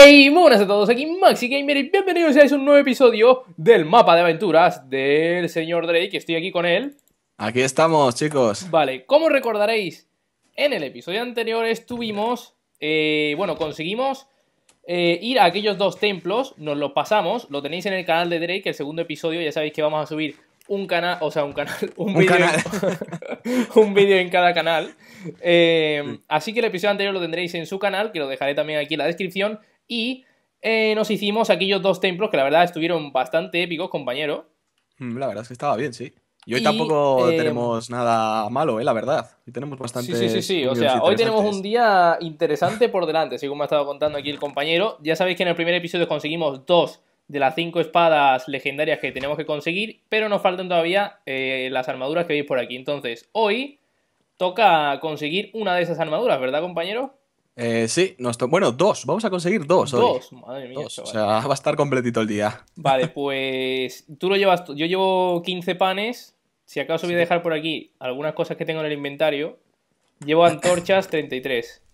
Hey, buenas a todos, aquí Maxi Gamer y bienvenidos a un nuevo episodio del mapa de aventuras del señor Drake. Estoy aquí con él. Aquí estamos, chicos. Vale, como recordaréis, en el episodio anterior estuvimos, eh, bueno, conseguimos eh, ir a aquellos dos templos, nos los pasamos, lo tenéis en el canal de Drake, el segundo episodio, ya sabéis que vamos a subir un canal, o sea, un canal, un, vídeo un en cada canal. Eh, así que el episodio anterior lo tendréis en su canal, que lo dejaré también aquí en la descripción. Y eh, nos hicimos aquellos dos templos que la verdad estuvieron bastante épicos, compañero. Mm, la verdad es que estaba bien, sí. Y hoy tampoco eh, tenemos nada malo, ¿eh? la verdad. y tenemos bastante. Sí, sí, sí. O sea, hoy tenemos un día interesante por delante, según me ha estado contando aquí el compañero. Ya sabéis que en el primer episodio conseguimos dos de las cinco espadas legendarias que tenemos que conseguir, pero nos faltan todavía eh, las armaduras que veis por aquí. Entonces, hoy toca conseguir una de esas armaduras, ¿verdad, compañero? Eh, sí, bueno, dos, vamos a conseguir dos. Hoy. Dos, madre mía. O sea, va a estar completito el día. Vale, pues tú lo llevas, yo llevo 15 panes, si acaso voy a dejar por aquí algunas cosas que tengo en el inventario, llevo antorchas 33.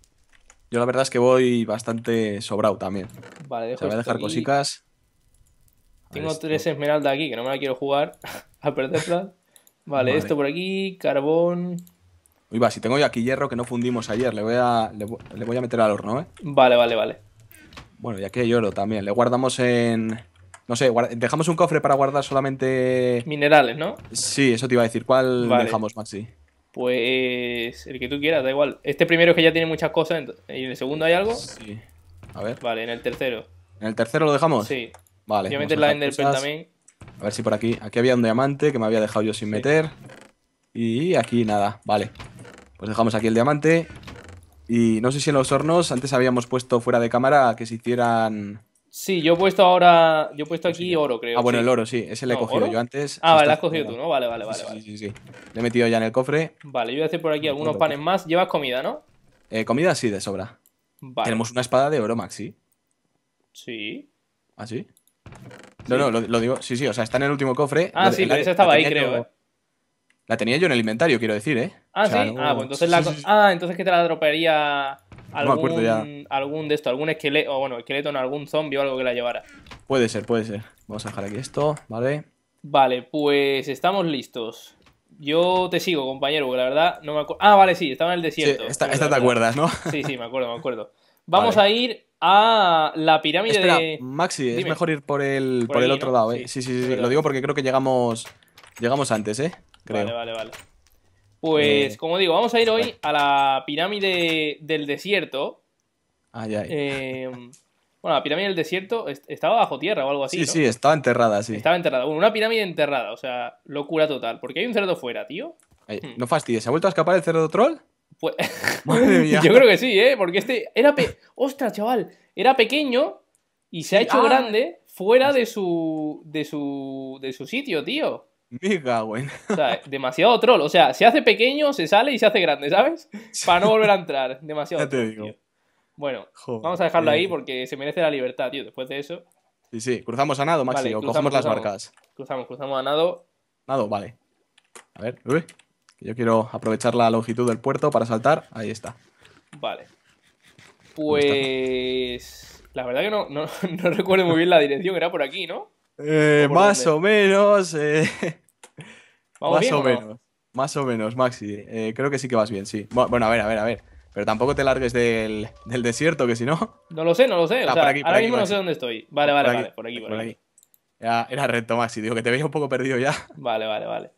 Yo la verdad es que voy bastante sobrado también. Vale, dejo voy a dejar cositas. Tengo tres esmeraldas aquí, que no me la quiero jugar a perderla. vale, esto por aquí, carbón, Uy, va, si tengo yo aquí hierro que no fundimos ayer, le voy a, le, voy a meter al horno, ¿eh? Vale, vale, vale. Bueno, y aquí hay oro también. Le guardamos en... No sé, dejamos un cofre para guardar solamente... Minerales, ¿no? Sí, eso te iba a decir. ¿Cuál dejamos, Maxi? Pues el que tú quieras, da igual. Este primero que ya tiene muchas cosas. ¿Y en el segundo hay algo? Sí. A ver. Vale, en el tercero. ¿En el tercero lo dejamos? Sí. Vale. Voy a meter la también. A ver si por aquí. Aquí había un diamante que me había dejado yo sin meter. Y aquí nada. Vale. Pues dejamos aquí el diamante. Y no sé si en los hornos, antes habíamos puesto fuera de cámara que se hicieran... Sí, yo he puesto ahora. Yo he puesto aquí oro, creo. Ah, bueno, el oro, sí. Ese le he cogido yo antes. Ah, vale, lo has cogido tú, ¿no? Vale, vale, vale. Sí, sí, sí, Le he metido ya en el cofre. Vale, yo voy a hacer por aquí algunos panes más. Llevas comida, ¿no? Eh, comida sí, de sobra. Vale. Tenemos una espada de oro, Maxi. Sí. ¿Ah, sí? No, no, lo, digo. Sí, sí, o sea, está en el último cofre. Ah, sí, pero esa estaba ahí, creo. La tenía yo en el inventario, quiero decir, ¿eh? Ah, sí. Ah, pues entonces la... ah, entonces que te la dropearía algún, algún de esto, algún esqueleto, o bueno, esqueleto en algún zombie o algo que la llevara. Puede ser, puede ser. Vamos a dejar aquí esto, ¿vale? Vale, pues estamos listos. Yo te sigo, compañero, porque la verdad no me acuerdo. Ah, vale, sí, estaba en el desierto. esta, te acuerdas, ¿no? Sí, sí, me acuerdo, me acuerdo. Vamos a ir a la pirámide de. Maxi, es mejor ir por el, por, el, otro lado, ¿eh? Sí, sí, sí, sí. Lo digo porque creo que llegamos, llegamos antes, ¿eh? Vale, vale, vale. Eh, pues, como digo, vamos a ir hoy a la pirámide del desierto. ah bueno, la pirámide del desierto estaba bajo tierra o algo así. Sí, sí, estaba enterrada, sí. Estaba enterrada. una pirámide enterrada, o sea, locura total. Porque hay un cerdo fuera, tío. Hmm. No fastidies, ¿se ha vuelto a escapar el cerdo troll? Pues... Madre mía. Yo creo que sí, ¿eh? Porque este era... Ostras, chaval, era pequeño y se ha hecho ah. grande fuera ah, de su, de su, de su sitio, tío. Mega güey. O sea, demasiado troll. O sea, se hace pequeño, se sale y se hace grande, ¿sabes? Para no volver a entrar. Demasiado ya te digo. Bueno, vamos a dejarlo ahí porque se merece la libertad, tío. Después de eso. Sí, sí. Cruzamos a nado, Maxi, o cogemos las barcas. Cruzamos, cruzamos a nado. Nado, vale. A ver, uy. Yo quiero aprovechar la longitud del puerto para saltar. Ahí está. Vale. Pues. La verdad que no, no, recuerdo muy bien la dirección, era por aquí, ¿no? Eh, más o menos. Eh, más o, menos. Más o menos, Maxi. Eh, creo que sí que vas bien, sí. Bueno, a ver, a ver, a ver. Pero tampoco te largues del, desierto, que si no. No lo sé, no lo sé. Ah, o ahora mismo no sé dónde estoy. Vale, vale, vale. por aquí, por, aquí. Era, era, recto, Maxi. Digo que te veía un poco perdido ya. Vale, vale, vale.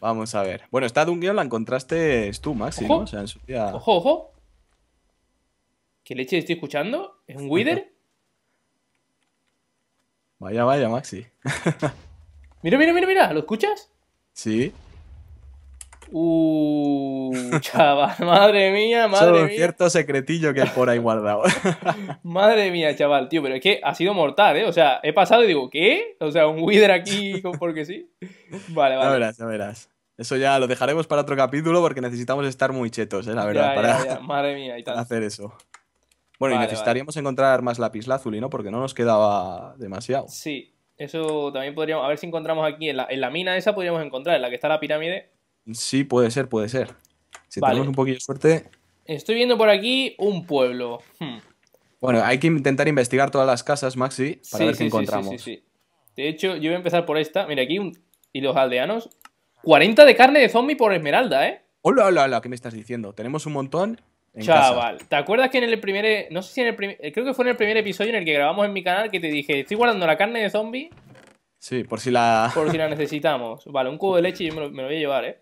Vamos a ver. Bueno, esta Dungeon la encontraste tú, Maxi, O sea, en su Ojo, ojo. ¿Qué leche estoy escuchando? ¿Es un Wither? Vaya, vaya, Maxi. mira, mira, mira, mira. ¿Lo escuchas? Sí. Uh, chaval, madre mía, madre Solo un cierto secretillo que por ahí guardado. madre mía, chaval, tío, pero es que ha sido mortal, ¿eh? O sea, he pasado y digo, ¿qué? O sea, un Wither aquí porque sí. Vale, vale. Ya ya verás. Eso ya lo dejaremos para otro capítulo porque necesitamos estar muy chetos, ¿eh? La verdad, para, Madre mía, hacer eso. Bueno, y necesitaríamos encontrar más lápiz lazuli ¿no? Porque no nos quedaba demasiado. Sí, eso también podríamos, a ver si encontramos aquí, en la, mina esa podríamos encontrar, en la que está la pirámide. Sí, puede ser, puede ser. Si tenemos un poquito de suerte. Estoy viendo por aquí un pueblo. Hmm. Bueno, hay que intentar investigar todas las casas, Maxi, para ver sí, sí, encontramos. De hecho, yo voy a empezar por esta. Mira, aquí y los aldeanos. 40 de carne de zombie por esmeralda, ¿eh? Hola, hola, hola, ¿qué me estás diciendo? Tenemos un montón Chaval, ¿te acuerdas que en el primer. No sé si en el primer. Creo que fue en el primer episodio en el que grabamos en mi canal que te dije: Estoy guardando la carne de zombie. Sí, por si la. Por si la necesitamos. Vale, un cubo de leche y yo me lo, voy a llevar, ¿eh?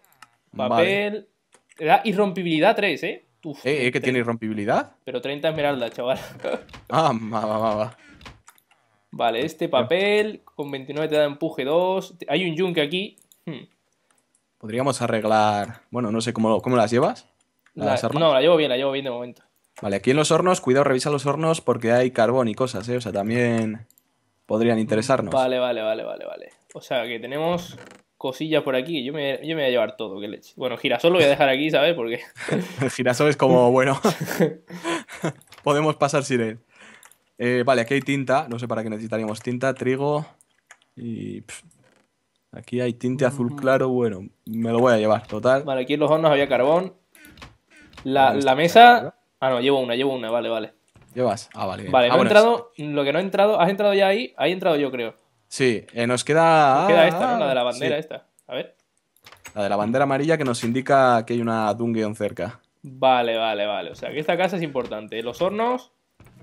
Papel. da irrompibilidad 3, ¿eh? ¿eh? ¿Eh, ¿Que tiene irrompibilidad? Pero 30 esmeraldas, chaval. ah, va, va, va, Vale, este papel con 29 te da empuje 2. Hay un yunque aquí. Hmm. Podríamos arreglar. Bueno, no sé cómo, cómo las llevas no, la llevo bien, la llevo bien de momento. Vale, aquí en los hornos, cuidado, revisa los hornos porque hay carbón y cosas, ¿eh? O sea, también podrían interesarnos. Vale, vale, vale, vale, vale. O sea, que tenemos cosillas por aquí. Yo me, yo me voy a llevar todo, que leche. Bueno, girasol lo voy a dejar aquí, ¿sabes? Porque... El girasol es como, bueno, podemos pasar sin él. Eh, vale, aquí hay tinta, no sé para qué necesitaríamos tinta, trigo y... Aquí hay tinte azul claro, bueno, me lo voy a llevar, total. Vale, aquí en los hornos había carbón, la, mesa. Ah, no, llevo una, llevo una, vale, vale. Llevas. Ah, vale. Vale, he entrado. Lo que no he entrado. ¿Has entrado ya ahí? Ahí he entrado yo, creo. Sí, eh, nos queda. Nos queda esta, ¿no? La de la ah, bandera, esta. A ver. La de la bandera amarilla que nos indica que hay una dungeon cerca. Vale, vale, vale. O sea, que esta casa es importante. Los hornos.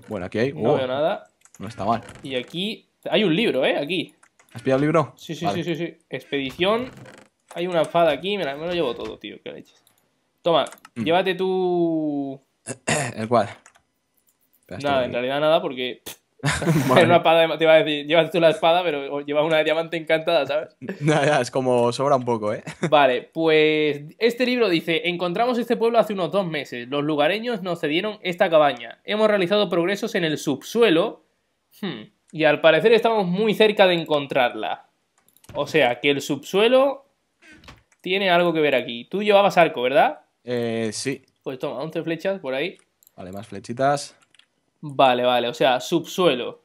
Bueno, aquí hay. No uh, veo nada. No está mal. Y aquí. Hay un libro, ¿eh? Aquí. ¿Has pillado el libro? Sí, sí, sí, sí, sí. Expedición. Hay una fada aquí. Me, me lo llevo todo, tío. Qué leches. Toma, mm. llévate tú... ¿El cual? Nada, en realidad nada, porque. una espada te iba a decir, llévate tú la espada, pero llevas una diamante encantada, ¿sabes? Nada, es como sobra un poco, ¿eh? Vale, pues este libro dice: Encontramos este pueblo hace unos dos meses. Los lugareños nos cedieron esta cabaña. Hemos realizado progresos en el subsuelo. Hmm, y al parecer estamos muy cerca de encontrarla. O sea, que el subsuelo tiene algo que ver aquí. Tú llevabas arco, ¿verdad? Eh, sí. Pues toma, 11 flechas por ahí. Vale, más flechitas. Vale, vale, o sea, subsuelo.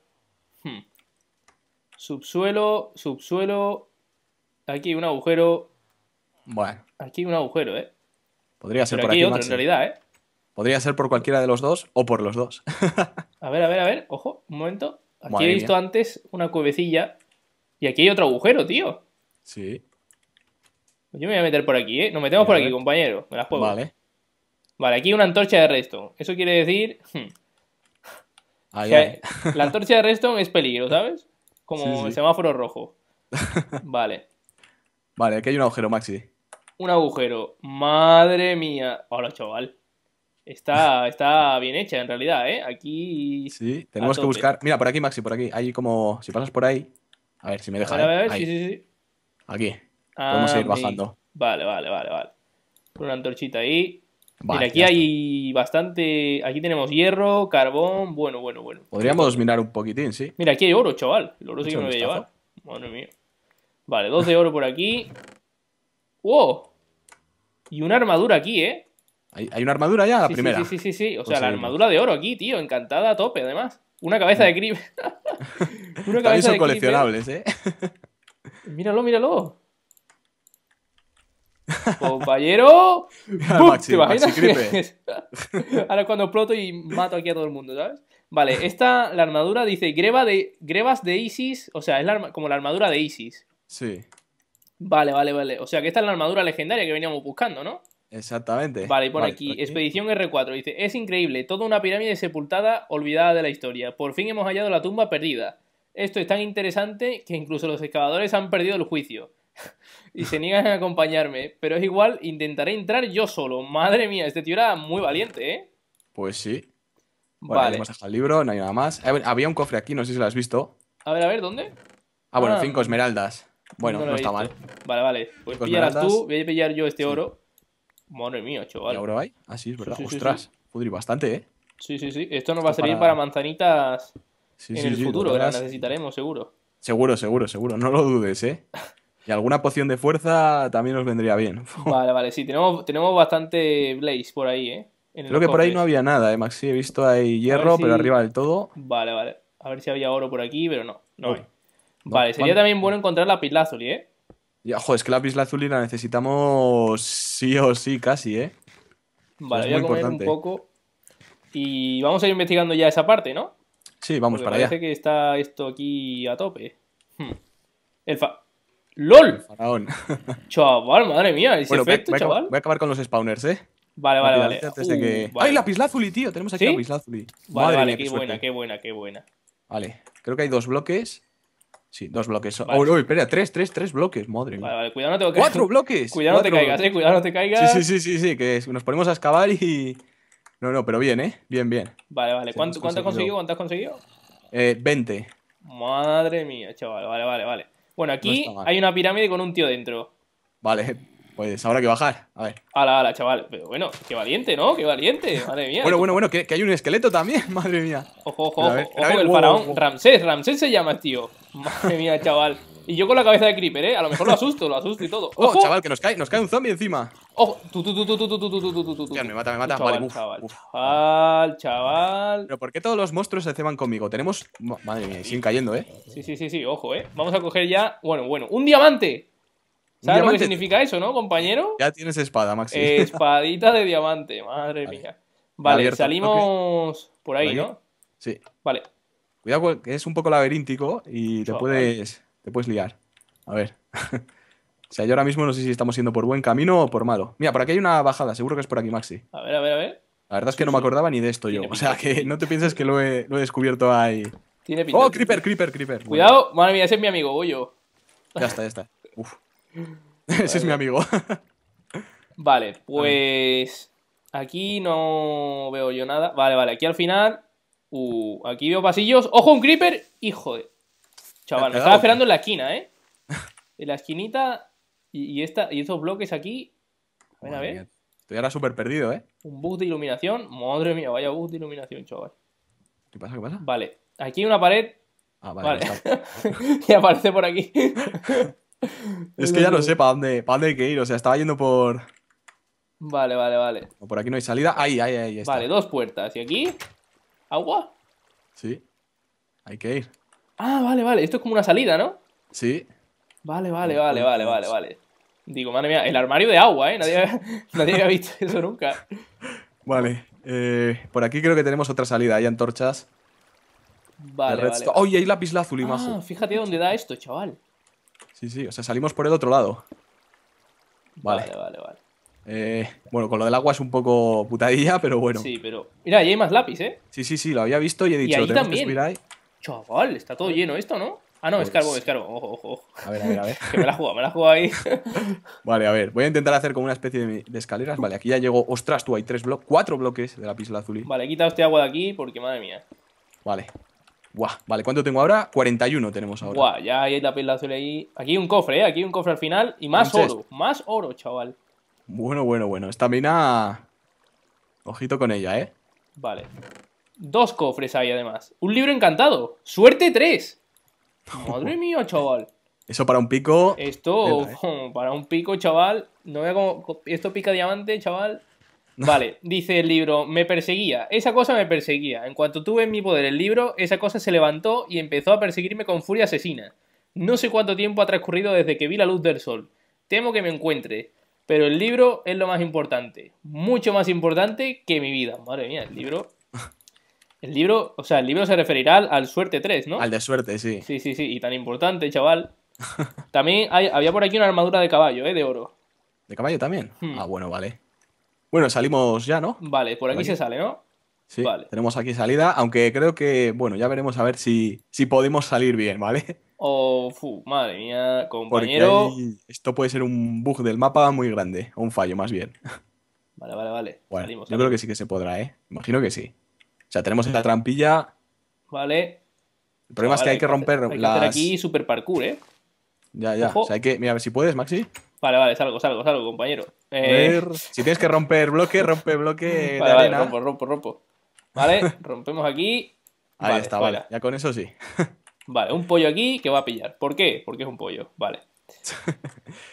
Hmm. Subsuelo, subsuelo. Aquí un agujero. Bueno. Aquí un agujero, ¿eh? Podría ser por aquí. en realidad, ¿eh? Podría ser por cualquiera de los dos o por los dos. a ver, a ver, a ver, ojo, un momento. Aquí he visto antes una cuevecilla y aquí hay otro agujero, tío. Sí. Yo me voy a meter por aquí, ¿eh? Nos metemos por aquí, compañero. Me las puedo Vale. Vale, aquí una antorcha de redstone. Eso quiere decir... Hmm, ahí, La antorcha de redstone es peligro, ¿sabes? Como el semáforo rojo. Vale. Vale, aquí hay un agujero, Maxi. Un agujero. Madre mía. Hola, chaval. Está, está bien hecha en realidad, ¿eh? Aquí. Sí, tenemos que buscar. Mira, por aquí, Maxi, por aquí. Hay como. Si pasas por ahí. A ver si me deja. A ¿eh? ver, a ver, sí, sí, sí. Aquí vamos a ir bajando. Vale, vale, vale, vale. Pon una antorchita ahí. Mira, aquí hay bastante. Aquí tenemos hierro, carbón. Bueno, bueno, bueno. Podríamos mirar un poquitín, sí. Mira, aquí hay oro, chaval. El oro sí que me voy a llevar. Madre mía. Vale, dos de oro por aquí. ¡Wow! Y una armadura aquí, ¿eh? ¿Hay, una armadura ya? La primera. Sí, sí, sí, sí. O sea, la armadura de oro aquí, tío. Encantada a tope, además. Una cabeza de mm. creeper. una cabeza También son coleccionables, ¿eh? míralo, míralo. Compañero. Ahora cuando exploto y mato aquí a todo el mundo, ¿sabes? Vale, esta, la armadura dice greba de, grebas de Isis, o sea, es la, como la armadura de Isis. Sí. Vale, vale, vale. O sea, que esta es la armadura legendaria que veníamos buscando, ¿no? Exactamente. Vale, y por aquí, Expedición R4, dice, es increíble, toda una pirámide sepultada, olvidada de la historia. Por fin hemos hallado la tumba perdida. Esto es tan interesante que incluso los excavadores han perdido el juicio. y se niegan a acompañarme, pero es igual, intentaré entrar yo solo. Madre mía, este tío era muy valiente, ¿eh? Pues sí. vale. vamos el libro, no hay nada más. había un cofre aquí, no sé si lo has visto. A ver, a ver, ¿dónde? Ah, bueno, ah. cinco esmeraldas. Bueno, no, está mal. Vale, vale. Pues pillarás tú, voy a pillar yo este oro. Madre mía, chaval. ¿Y oro hay? Ah, sí, es verdad. Ostras, pudrir bastante, ¿eh? Sí, sí, sí. Esto nos va a servir para, manzanitas en el futuro, que las necesitaremos, seguro. Seguro, seguro, seguro. No lo dudes, ¿eh? Y alguna poción de fuerza también nos vendría bien. vale, vale, sí, tenemos, tenemos bastante Blaze por ahí, ¿eh? Creo que por ahí no había nada, ¿eh, Maxi? He visto ahí hierro, pero arriba del todo. Vale, vale. A ver si había oro por aquí, pero no. No, hay. vale, sería también bueno encontrar la Lazuli, ¿eh? Ya, joder, es que la Lazuli la necesitamos sí o sí, casi, ¿eh? Vale, voy a comer un poco. Y vamos a ir investigando ya esa parte, ¿no? Sí, vamos para allá. Parece que está esto aquí a tope. Hmm. El fa ¡LOL! Faraón. Chaval, madre mía, ese efecto, chaval. Voy a acabar con los spawners, ¿eh? Vale, vale, vale. Antes de uh, que... ¡Ay, la tío! Tenemos aquí ¿Sí? la Vale, Madre vale, mía, qué, buena, qué buena, qué buena. Vale, creo que hay dos bloques. Sí, dos bloques. ¡Uy, Oh, espera, tres, tres, tres bloques, madre mía. Vale, vale, cuidado, no te caigas. ¡Cuatro bloques! Cuidado, no te caigas, eh, cuidado, no te caigas. Sí, sí, sí, sí, sí, que nos ponemos a excavar y. No, no, pero bien, eh. Bien, bien. Vale, vale. ¿Cuánto, has conseguido? ¿Cuánto has conseguido? Eh, 20. Madre mía, chaval, vale, vale, vale. Bueno, aquí hay una pirámide con un tío dentro. Vale, pues habrá que bajar. A ver. ¡Hala, hala, chaval. Pero bueno, qué valiente, ¿no? Qué valiente. Madre mía. bueno, bueno, bueno, que, hay un esqueleto también. Madre mía. Ojo, ojo, ojo. el faraón. Ramsés, Ramsés se llama, tío. Madre mía, chaval. Y yo con la cabeza de Creeper, ¿eh? A lo mejor lo asusto, lo asusto y todo. Oh, chaval, que nos cae un zombie encima. ¡Ojo! ¡Tú, tú, tú, tú, tú, tú, tú, tú, tú, Me mata, me mata. Chaval, vale, uf, chaval, chaval, Pero ¿por qué todos los monstruos se ceban conmigo? Tenemos... Madre mía, siguen cayendo, ¿eh? Sí, sí, sí, sí, ojo, ¿eh? Vamos a coger ya... Bueno, bueno, ¡un diamante! ¿Sabes lo que significa eso, no, compañero? Ya tienes espada, max espadita de diamante, madre mía. Vale, salimos por ahí, ¿no? Sí. Vale. Cuidado que es un poco laberíntico y te puedes, te puedes liar. A ver. O sea, yo ahora mismo no sé si estamos yendo por buen camino o por malo. Mira, por aquí hay una bajada, seguro que es por aquí, Maxi. A ver, a ver, a ver. La verdad es que no me acordaba ni de esto yo. O sea, que no te pienses que lo he, descubierto ahí. Tiene ¡Oh, Creeper, Creeper, Creeper! Cuidado, madre mía, ese es mi amigo, voy yo. Ya está, ya está. Uf. ese es mi amigo. vale, pues. Aquí no veo yo nada. Vale, vale, aquí al final. Uh, aquí veo pasillos. ¡Ojo, un Creeper! ¡Hijo de. Chaval, me estaba esperando en la esquina, ¿eh? En la esquinita y, esta, estos bloques aquí. A ver, a ver. Estoy ahora súper perdido, ¿eh? Un bus de iluminación. Madre mía, vaya bug de iluminación, chaval. ¿Qué pasa? ¿Qué pasa? Vale. Aquí hay una pared. Ah, vale. vale. y aparece por aquí. es que ya no sé para dónde, hay que ir. O sea, estaba yendo por. Vale, vale, vale. O por aquí no hay salida. Ahí, ahí, ahí. Está. Vale, dos puertas. ¿Y aquí? ¿Agua? Sí. Hay que ir. Ah, vale, vale. Esto es como una salida, ¿no? Sí. Vale, vale, vale, vale, vale, vale. Digo, madre mía, el armario de agua, ¿eh? Nadie, había, visto eso nunca. Vale. Eh, por aquí creo que tenemos otra salida. Hay antorchas. Vale, vale. ¡Oh, y hay lápiz azul ah, Fíjate dónde da esto, chaval. Sí, sí. O sea, salimos por el otro lado. Vale. Vale, vale, eh, bueno, con lo del agua es un poco putadilla, pero bueno. Sí, pero... Mira, ahí hay más lápiz, ¿eh? Sí, sí, sí. Lo había visto y he dicho... Y también. Chaval, está todo lleno esto, ¿no? Ah, no, es pues es A ver, a ver, a ver. que me la juego, me la juego ahí. vale, a ver. Voy a intentar hacer como una especie de, escaleras. Vale, aquí ya llego Ostras, tú hay tres bloques, cuatro bloques de la pisla azul. Vale, quita este agua de aquí porque madre mía. Vale. Guau, vale, ¿cuánto tengo ahora? 41 tenemos ahora. Guau, ya hay la pisla azul ahí. Aquí hay un cofre, ¿eh? Aquí hay un cofre al final y más oro. Más oro, chaval. Bueno, bueno, bueno. Esta mina. Ojito con ella, ¿eh? Vale. Dos cofres ahí, además. Un libro encantado. Suerte 3. Madre mía, chaval. Eso para un pico. Esto, ¿eh? para un pico, chaval. No vea Esto pica diamante, chaval. Vale, dice el libro, me perseguía, esa cosa me perseguía. En cuanto tuve en mi poder el libro, esa cosa se levantó y empezó a perseguirme con furia asesina. No sé cuánto tiempo ha transcurrido desde que vi la luz del sol. Temo que me encuentre, pero el libro es lo más importante, mucho más importante que mi vida. Madre mía, el libro el libro, o sea, el libro se referirá al, Suerte 3, ¿no? Al de Suerte, sí. Sí, sí, sí, y tan importante, chaval. También había por aquí una armadura de caballo, ¿eh? De oro. ¿De caballo también? Hmm. Ah, bueno, vale. Bueno, salimos ya, ¿no? Vale, por, aquí, se sale, ¿no? Sí, tenemos aquí salida, aunque creo que, bueno, ya veremos a ver si, si podemos salir bien, ¿vale? Oh, fu, madre mía, compañero. esto puede ser un bug del mapa muy grande, o un fallo más bien. Vale, vale, vale. yo creo que sí que se podrá, ¿eh? Imagino que sí. O sea, tenemos la trampilla. Vale. El problema es que hay que romper hay que aquí super parkour, ¿eh? Ya, ya. O sea, hay que... Mira, a ver si puedes, Maxi. Vale, vale, salgo, salgo, salgo, compañero. Eh, si tienes que romper bloque, rompe bloque vale, de vale, arena. rompo, rompo, rompo. Vale, rompemos aquí. Ahí está, vale. Ya con eso sí. vale, un pollo aquí que va a pillar. ¿Por qué? Porque es un pollo. Vale.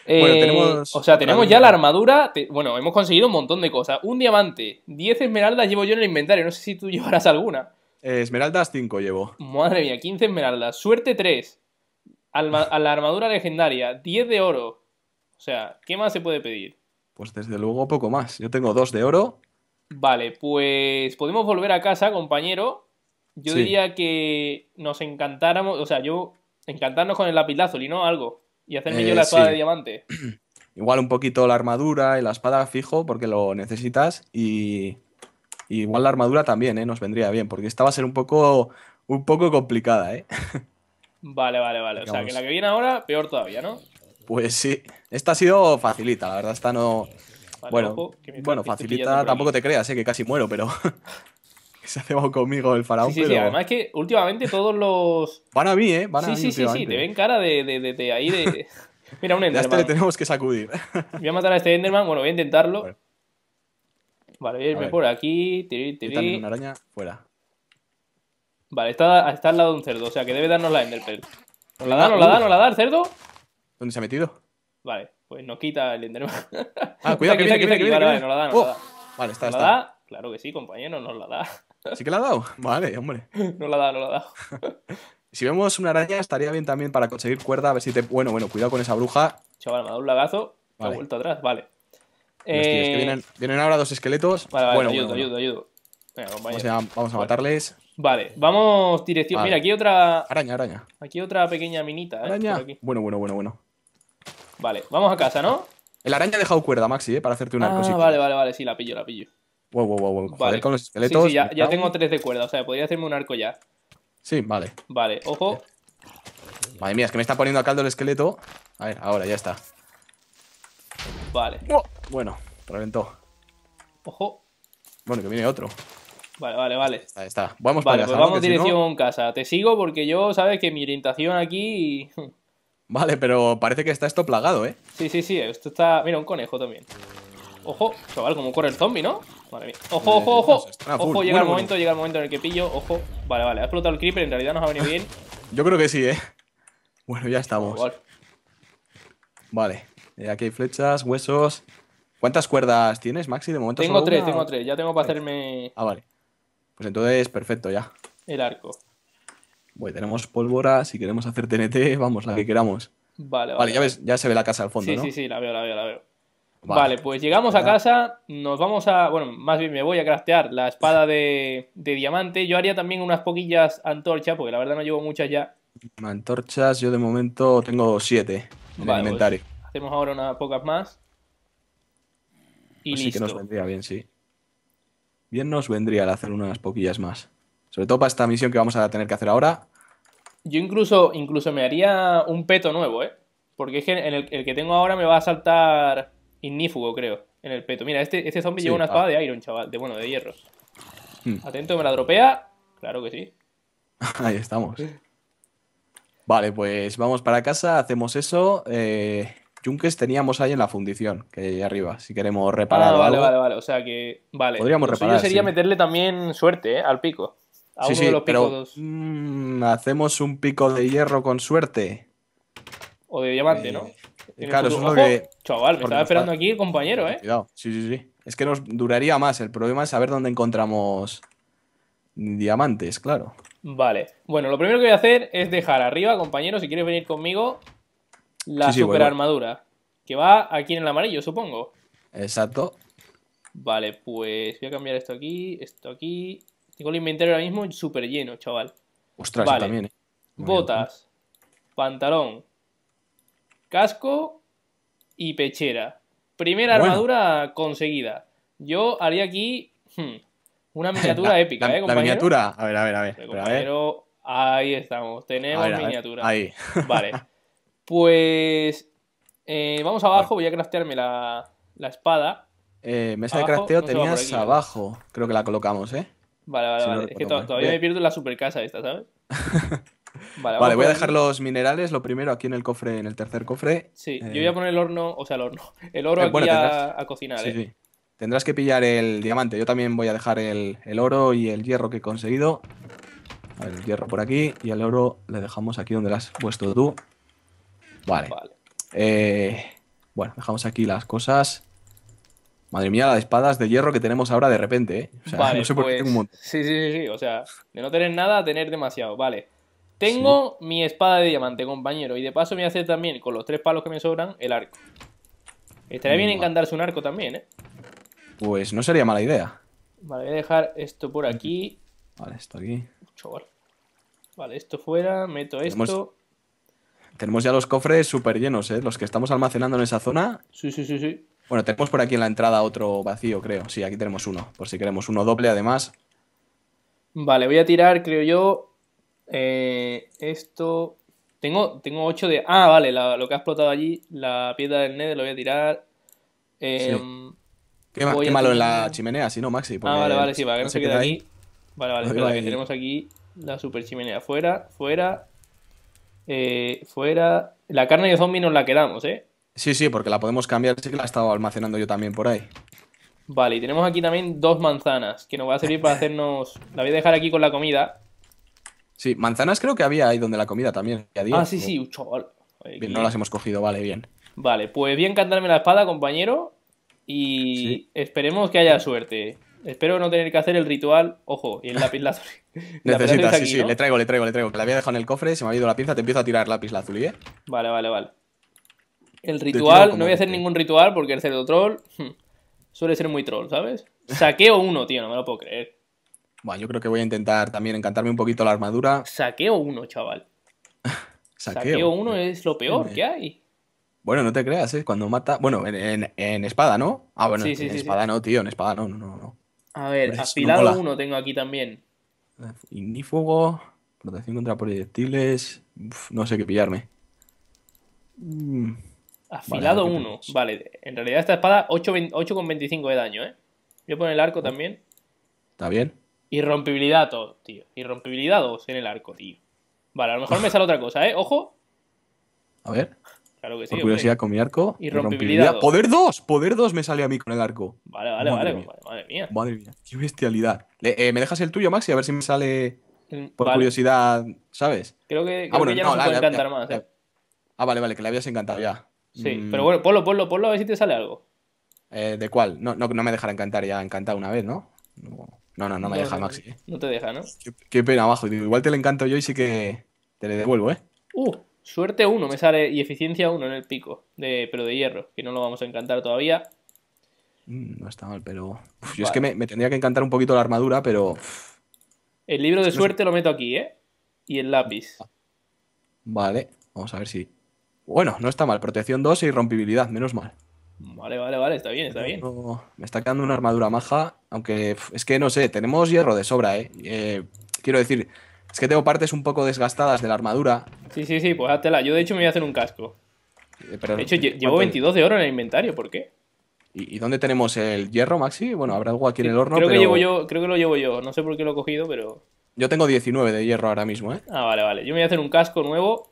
Eh, o sea, tenemos ya la armadura. Bueno, hemos conseguido un montón de cosas. Un diamante, 10 esmeraldas llevo yo en el inventario. No sé si tú llevarás alguna. Eh, esmeraldas 5 llevo. Madre mía, 15 esmeraldas. Suerte 3. a la armadura legendaria, 10 de oro. O sea, ¿qué más se puede pedir? Pues desde luego poco más. Yo tengo 2 de oro. Vale, pues podemos volver a casa, compañero. Yo diría que nos encantáramos, o sea, yo encantarnos con el y ¿no? Algo. Y hacerme yo eh, la espada de diamante. Igual un poquito la armadura y la espada fijo porque lo necesitas y, igual la armadura también, ¿eh? Nos vendría bien porque esta va a ser un poco, un poco complicada, ¿eh? Vale, vale, vale. O sea, que la que viene ahora, peor todavía, ¿no? Pues sí. Esta ha sido facilita, la verdad. Esta no... bueno, bueno facilita, tampoco te creas, ¿eh? que casi muero, pero... se hace cebado conmigo el faraón. Sí, sí, pero... sí, además es que últimamente todos los. Van a mí, ¿eh? Van a sí, mí. Sí, sí, sí, te ven cara de, de, de, ahí de. Mira, un Enderman. A este le tenemos que sacudir. Voy a matar a este Enderman, bueno, voy a intentarlo. Vale, voy a irme por aquí. Tiri, una araña, fuera. Vale, está, al lado de un cerdo, o sea que debe darnos la Enderpearl. ¿Nos la da, ah, nos la da, uh. nos la da el cerdo? ¿Dónde se ha metido? Vale, pues nos quita el Enderman. Ah, cuidado, que viene, que viene, que viene. Vale, nos la da, nos la oh, da. Vale, está, está. Claro que sí, compañero, nos la da. ¿Sí que la ha dado? Vale, hombre. No la dado, no la dado si vemos una araña, estaría bien también para conseguir cuerda. A ver si te. Bueno, bueno, cuidado con esa bruja. Chaval, me ha dado un lagazo. Vale. Ha vuelto atrás, vale. Eh, vienen, ahora dos esqueletos. ayudo, ayudo, ayudo. vamos, a, vamos a matarles. Vale, vamos dirección. Mira, aquí otra. Araña, araña. Aquí otra pequeña minita, ¿eh? Araña. Bueno, bueno, bueno, bueno. Vale, vamos a casa, ¿no? El araña ha dejado cuerda, Maxi, ¿eh? Para hacerte una ah, arco. Ah, vale, vale, vale, sí, la pillo, la pillo. Vale. con los esqueletos. Sí, ya, tengo tres de cuerda, o sea, podría hacerme un arco ya. Sí, vale. Vale, ojo. Eh, madre mía, es que me está poniendo a caldo el esqueleto. A ver, ahora ya está. Vale. Oh, bueno, reventó. Ojo. Bueno, que viene otro. Vale, vale, vale. Ahí está. Vamos vale, para pues casa, vamos dirección casa. Te sigo porque yo, sabes que mi orientación aquí. vale, pero parece que está esto plagado, ¿eh? Sí, sí, sí. Esto está. Mira, un conejo también. Ojo, chaval, como corre el zombie, ¿no? Vale, eh, Ojo, ojo, ojo. Ojo, llega el momento, llega el momento en el que pillo. Ojo. Vale, vale. Ha explotado el creeper, en realidad nos ha venido bien. Yo creo que sí, ¿eh? Bueno, ya estamos. Vale. Eh, aquí hay flechas, huesos. ¿Cuántas cuerdas tienes, Maxi? De momento Tengo tres, tengo tres. Ya tengo para hacerme. Ah, vale. Pues entonces, perfecto ya. El arco. Bueno, tenemos pólvora. Si queremos hacer TNT, vamos, la que queramos. Vale, vale. Vale, ya ves, ya se ve la casa al fondo, sí, Sí, sí, la veo, la veo, la veo. Vale. pues llegamos a casa, nos vamos a. Bueno, más bien me voy a craftear la espada de, de diamante. Yo haría también unas poquillas antorcha porque la verdad no llevo muchas ya. Antorchas, yo de momento tengo siete en el pues inventario. hacemos ahora unas pocas más. Y que nos vendría bien, sí. Bien nos vendría al hacer unas poquillas más. Sobre todo para esta misión que vamos a tener que hacer ahora. Yo incluso, incluso me haría un peto nuevo, ¿eh? Porque es que en el que tengo ahora me va a saltar ignífugo, creo, en el peto. Mira, este, este zombie lleva una ah. espada de iron, chaval, de bueno, de hierro. Hmm. Atento, me la dropea. Claro que sí. Ahí estamos. Vale, pues vamos para casa, hacemos eso. Eh, yunques teníamos ahí en la fundición, que hay arriba, si queremos reparar. Ah, vale, vale, vale. O sea que, vale. Podríamos Lo reparar. sería meterle también suerte, eh, Al pico. A uno de los picos. Pero, mm, hacemos un pico de hierro con suerte. O de diamante, eh, ¿no? Claro, es lo que. Chaval, me estaba esperando aquí compañero, ¿eh? Cuidado, sí, sí, sí. Es que nos duraría más. El problema es saber dónde encontramos diamantes, claro. Vale. Bueno, lo primero que voy a hacer es dejar arriba, compañero, si quieres venir conmigo, la super armadura. Que va aquí en el amarillo, supongo. Exacto. Vale, pues voy a cambiar esto aquí, esto aquí. Tengo el inventario ahora mismo súper lleno, chaval. Ostras, también, eh. Botas, ¿eh? pantalón, casco y pechera. Primera armadura conseguida. Yo haría aquí hmm, una miniatura épica, ¿eh, compañero? miniatura, a ver, a ver, a ver. Pero, ahí estamos, tenemos miniatura. ahí. Vale. Pues eh, vamos abajo, voy a craftearme la, la espada. Eh, mesa de crafteo tenías abajo, creo que la colocamos, ¿eh? Vale, vale, vale. es que todavía me pierdo la super casa esta, ¿sabes? Vale, voy a dejar los minerales, lo primero aquí en el cofre, en el tercer cofre. Sí, yo eh, voy a poner el horno, o sea, el horno, el oro eh, aquí a, cocinar. eh. sí. Tendrás que pillar el diamante. Yo también voy a dejar el, oro y el hierro que he conseguido. el hierro por aquí y el oro le dejamos aquí donde lo has puesto tú. Vale. vale. Eh, bueno, dejamos aquí las cosas. Madre mía, las espadas de hierro que tenemos ahora de repente, ¿eh? O sea, no sé por qué pues, tengo un montón. Sí, sí, sí, sí. O sea, de no tener nada a tener demasiado. Vale. Tengo mi espada de diamante, compañero. Y de paso voy a hacer también, con los tres palos que me sobran, el arco. Estaría bien mm, encantarse un arco también, ¿eh? Pues no sería mala idea. Vale, voy a dejar esto por aquí. Vale, esto aquí. Chaval. Vale, esto fuera, meto esto. Tenemos ya los cofres súper llenos, ¿eh? Los que estamos almacenando en esa zona. Sí, sí, sí, sí. Bueno, tenemos por aquí en la entrada otro vacío, creo. Sí, aquí tenemos uno. Por si queremos uno doble, además. Vale, voy a tirar, creo yo, eh, esto. Tengo, tengo 8 de. Ah, vale, lo que ha explotado allí, la piedra del Nether, lo voy a tirar. Eh, Qué, malo en la chimenea, si no, Maxi. Ah, vale, vale, sí, para que no se, quede ahí. Vale, vale, que tenemos aquí la super chimenea. Fuera, fuera, eh, fuera. La carne de zombie nos la quedamos, ¿eh? Sí, sí, porque la podemos cambiar. Sí que la he estado almacenando yo también por ahí. Vale, y tenemos aquí también dos manzanas que nos va a servir para hacernos. La voy a dejar aquí con la comida. Sí, manzanas creo que había ahí donde la comida también. Había ah, sí, sí, sí, chaval. Bien, no las hemos cogido, vale, bien. Vale, pues bien cantarme la espada, compañero. Y esperemos que haya suerte. Espero no tener que hacer el ritual. Ojo, y el lápiz lazuli. Necesitas, sí, sí, le traigo, le traigo, le traigo. La había dejado en el cofre, se me ha ido la pinza, te empiezo a tirar lápiz lazuli, ¿eh? Vale, vale, vale. El ritual, no voy a hacer ningún ritual porque el cerdo troll hmm, suele ser muy troll, ¿sabes? Saqueo uno, tío, no me lo puedo creer. Bueno, yo creo que voy a intentar también encantarme un poquito la armadura. Saqueo uno, chaval. Saqueo. uno es lo peor que hay. Bueno, no te creas, ¿eh? Cuando mata. Bueno, en, espada, ¿no? Ah, bueno, en espada no, tío, en espada no, no, no. no. A ver, pues, afilado uno tengo aquí también. Ignífugo, protección contra proyectiles. no sé qué pillarme. Mm, afilado uno. Vale, en realidad esta espada 8,25 8, de daño, ¿eh? Voy a el arco también. Está bien. Irrompibilidad todo, tío. Irrompibilidad 2 en el arco, tío. Vale, a lo mejor me sale otra cosa, ¿eh? Ojo. A ver. Claro que sí. Por curiosidad con mi arco. Irrompibilidad. Poder 2. Poder 2 me sale a mí con el arco. Vale, vale, vale. Madre mía. Madre mía. Qué bestialidad. Eh, ¿Me dejas el tuyo, Maxi? A ver si me sale. Mm, por curiosidad, ¿sabes? Creo que, ah, bueno, ya no, no encantar más. ¿eh? Ah, vale, vale, que le habías encantado ya. Sí, mm. pero bueno, ponlo, ponlo, ponlo a ver si te sale algo. Eh, ¿De cuál? No, no, no me dejará encantar ya, encantado una vez, ¿no? No. No, no, no me deja Maxi. No te deja, ¿no? Qué, pena, abajo. Igual te le encanto yo y sí que te le devuelvo, ¿eh? Uh, suerte 1 me sale y eficiencia 1 en el pico, de, pero de hierro, que no lo vamos a encantar todavía. Mm, no está mal, pero... Yo es que me, tendría que encantar un poquito la armadura, pero... El libro de suerte lo meto aquí, ¿eh? Y el lápiz. Vale, vamos a ver si... Bueno, no está mal. Protección 2 y rompibilidad, menos mal. Vale, vale, vale, está bien, está bien. Me está quedando una armadura maja aunque es que no sé, tenemos hierro de sobra, ¿eh? ¿eh? quiero decir, es que tengo partes un poco desgastadas de la armadura. Sí, sí, sí, pues háztela. Yo de hecho me voy a hacer un casco. Eh, de hecho, llevo 22 de oro en el inventario, ¿por qué? ¿Y, dónde tenemos el hierro, Maxi? Bueno, habrá algo aquí en el horno. Creo, que llevo yo, creo que lo llevo yo, no sé por qué lo he cogido, pero... Yo tengo 19 de hierro ahora mismo, ¿eh? Ah, vale, vale. Yo me voy a hacer un casco nuevo.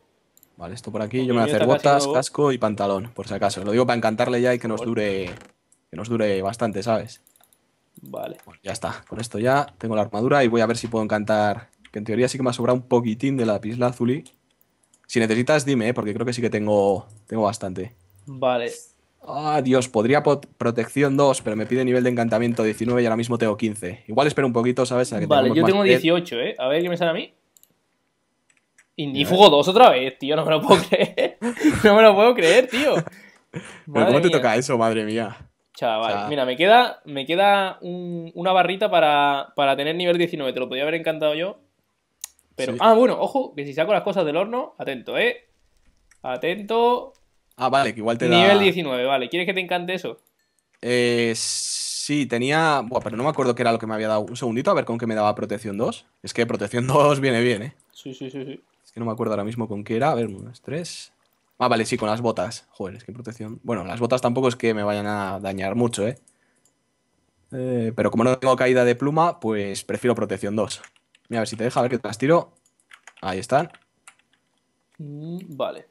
Vale, esto por aquí. yo me voy a hacer botas, casco y pantalón, por si acaso. Lo digo para encantarle ya y que nos dure, que nos dure bastante, ¿sabes? Vale. Pues ya está. Con esto ya tengo la armadura y voy a ver si puedo encantar. Que en teoría sí que me ha sobrado un poquitín de la pisla azulí. Si necesitas, dime, ¿eh? porque creo que sí que tengo, tengo bastante. Vale. Ah, Dios, podría protección 2, pero me pide nivel de encantamiento 19 y ahora mismo tengo 15. Igual espero un poquito, ¿sabes? vale, yo tengo 18, ¿eh? A ver qué me sale a mí. Y fugo 2 otra vez, tío, no me lo puedo creer. no me lo puedo creer, tío. cómo te toca eso, madre mía? Chaval, mira, me queda, me queda una barrita para, tener nivel 19. Te lo podía haber encantado yo. Pero. Ah, bueno, ojo, que si saco las cosas del horno, atento, ¿eh? Atento. Ah, vale, que igual te nivel da. Nivel 19, vale. ¿Quieres que te encante eso? Eh. Sí, tenía. Buah, pero no me acuerdo qué era lo que me había dado. Un segundito, a ver con qué me daba protección 2. Es que protección 2 viene bien, ¿eh? Sí, sí, sí, sí. Es que no me acuerdo ahora mismo con qué era. A ver, unas 3. Ah, vale, sí, con las botas. Joder, es que protección. Bueno, las botas tampoco es que me vayan a dañar mucho, ¿eh? eh pero como no tengo caída de pluma, pues prefiero protección 2. Mira, a ver si te deja, a ver que te las tiro. Ahí están. Mm, vale.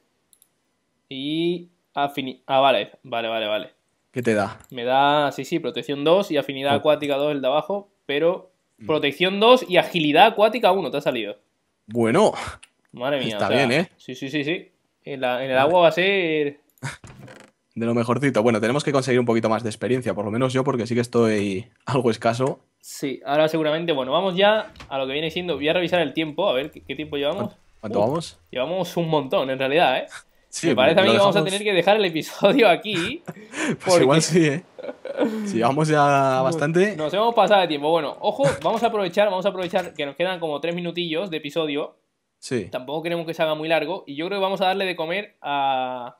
Y ah, ah, vale, vale, vale, vale. ¿Qué te da? Me da, sí, sí, protección 2 y afinidad oh. acuática 2 el de abajo, pero mm. protección 2 y agilidad acuática 1 te ha salido. Bueno. Madre mía. Está bien, ¿eh? Sí, sí, sí, sí. En, el ah. agua va a ser. De lo mejorcito. Bueno, tenemos que conseguir un poquito más de experiencia, por lo menos yo, porque sí que estoy algo escaso. Sí, ahora seguramente. Bueno, vamos ya a lo que viene siendo. Voy a revisar el tiempo, a ver qué, tiempo llevamos. ¿Cuánto vamos? Llevamos un montón, en realidad, ¿eh? Sí, Me parece a mí que vamos a tener que dejar el episodio aquí. pues igual sí, ¿eh? Si llevamos ya bastante. Nos hemos pasado de tiempo. Bueno, ojo, vamos a aprovechar, vamos a aprovechar que nos quedan como tres minutillos de episodio Sí. Tampoco queremos que se haga muy largo. Y yo creo que vamos a darle de comer a,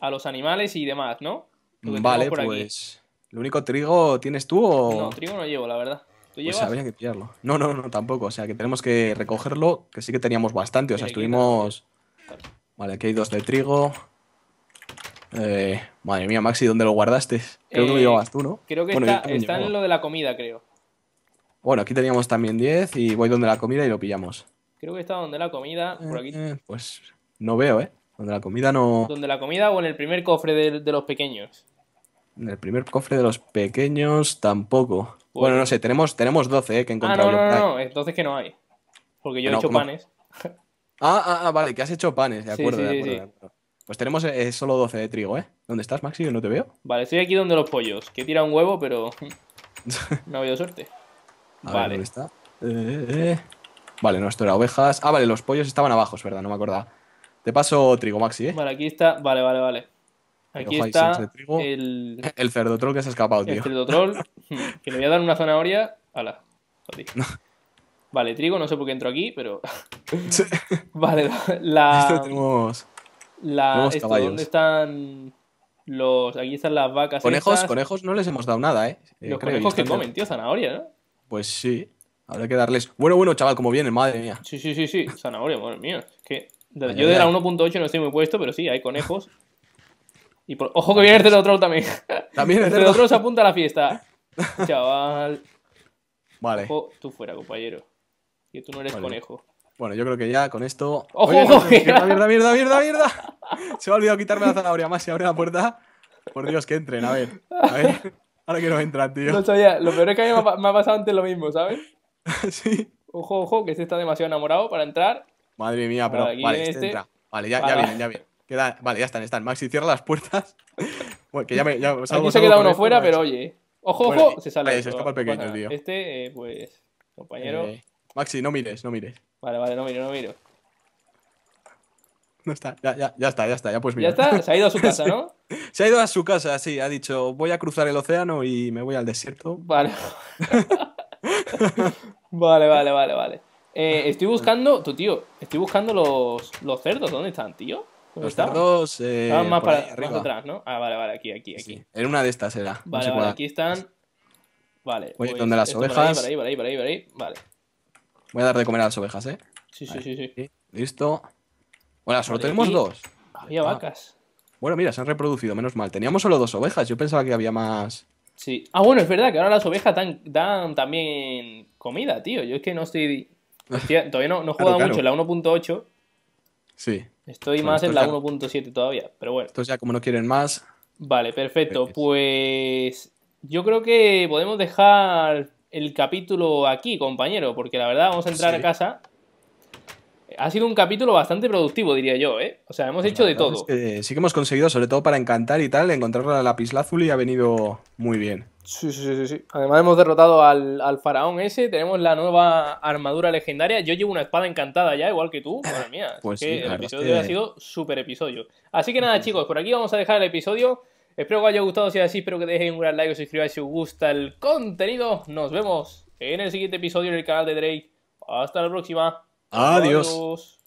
a los animales y demás, ¿no? Vale, pues. ¿Lo único trigo tienes tú o.? No, trigo no llevo, la verdad. ¿Tú pues que pillarlo. No, no, no, tampoco. O sea, que tenemos que recogerlo, que sí que teníamos bastante. O sea, estuvimos. Vale, aquí hay dos de trigo. Eh, madre mía, Maxi, ¿dónde lo guardaste? Creo que lo eh, llevabas tú, ¿no? Creo que está en lo de la comida, creo. Bueno, aquí teníamos también 10 y voy donde la comida y lo pillamos. Creo que está donde la comida, eh, por aquí. Eh, pues no veo, ¿eh? Donde la comida no. Donde la comida o en el primer cofre de, los pequeños. En el primer cofre de los pequeños tampoco. Pues bueno, no sé, tenemos, tenemos 12, ¿eh? Que he Ah, no, no, no, entonces que no hay. Porque yo he hecho panes. Ah, ah, ah, vale, que has hecho panes, de acuerdo, acuerdo, Pues tenemos eh, solo 12 de trigo, ¿eh? ¿Dónde estás, Maxi? Yo no te veo. Vale, estoy aquí donde los pollos, que he tirado un huevo, pero no ha habido suerte. vale. ¿dónde está? Eh, eh. Vale, no, esto era ovejas. Ah, vale, los pollos estaban abajo, es verdad, no me acordaba. Te paso trigo, Maxi, ¿eh? Vale, aquí está. Vale, vale, vale. Aquí está el... cerdo cerdotrol que se ha escapado, tío. El cerdotrol. Hmm, que le voy a dar una zanahoria. Ala. Vale, trigo, no sé por qué entro aquí, pero. vale, la. tenemos. La... ¿Dónde están los. Aquí están las vacas. Conejos, conejos no les hemos dado nada, ¿eh? eh los conejos que comen, tío, zanahoria, ¿no? Pues sí. Habrá que darles. Bueno, bueno, chaval, como viene, madre mía. Sí, sí, sí, sí. Zanahoria, madre mía. Es Que yo de la 1.8 no estoy muy puesto, pero sí, hay conejos. Y por... Ojo que viene el Troll también. También el Troll se apunta a la fiesta. Chaval. Vale. Ojo, tú fuera, compañero. Que tú no eres conejo. Bueno, yo creo que ya con esto. ¡Ojo, ¡Mierda, mierda, mierda, mierda, Se me ha olvidado quitarme la zanahoria más. Si abre la puerta, por Dios, que entren. A ver, a ver. Ahora que no entran, tío. Lo peor es que a mí me ha pasado antes lo mismo, ¿sabes? sí. Ojo, ojo, que este está demasiado enamorado para entrar. Madre mía, pero vale, este. entra. Vale, ya, ya vienen, ya vienen. vale, ya están, están. Maxi, cierra las puertas. bueno, que Aquí se quedado uno fuera, pero oye. Eh. Ojo, ojo, se sale. Eh, el Este, eh, pues, compañero. Maxi, no mires, no mires. Vale, vale, no miro, no miro. No está, ya, ya, ya está, ya está, ya pues mira. Ya está, se ha ido a su casa, ¿no? se ha ido a su casa, sí, ha dicho, voy a cruzar el océano y me voy al desierto. Vale. vale, vale, vale, vale. Eh, estoy buscando, tu tío, estoy buscando los, los cerdos. ¿Dónde están, tío? ¿Dónde los cerdos. Eh, más para atrás, ¿no? Ah, vale, vale, aquí, aquí, aquí. en una de estas era. Vale, vale, aquí están. Vale. Voy, pues donde las ovejas. Para ahí, para ahí, para ahí, para ahí, Vale. Voy a dar de comer a las ovejas, ¿eh? Sí, sí, sí, sí. Listo. Bueno, solo tenemos dos. Había ah. vacas. Bueno, mira, se han reproducido, menos mal. Teníamos solo dos ovejas. Yo pensaba que había más. Sí. Ah, bueno, es verdad que ahora las ovejas dan, también comida, tío. Yo es que no estoy. todavía no, he jugado mucho en la 1.8. Sí. Estoy más en la 1.7 todavía, pero bueno. Entonces ya como no quieren más. Vale, perfecto. Pues yo creo que podemos dejar el capítulo aquí, compañero, porque la verdad vamos a entrar a casa ha sido un capítulo bastante productivo, diría yo, ¿eh? O sea, hemos pues hecho de todo. sí que hemos conseguido, sobre todo para encantar y tal, encontrar la y ha venido muy bien. Sí, sí, sí, sí. Además hemos derrotado al, faraón ese, tenemos la nueva armadura legendaria. Yo llevo una espada encantada ya, igual que tú. Madre mía. Pues el episodio ha sido súper episodio. Así que nada, chicos, por aquí vamos a dejar el episodio. Espero que os haya gustado. Si es así, espero que dejen un gran like, se suscribáis si os gusta el contenido. Nos vemos en el siguiente episodio en el canal de Drake. Hasta la próxima. Adiós.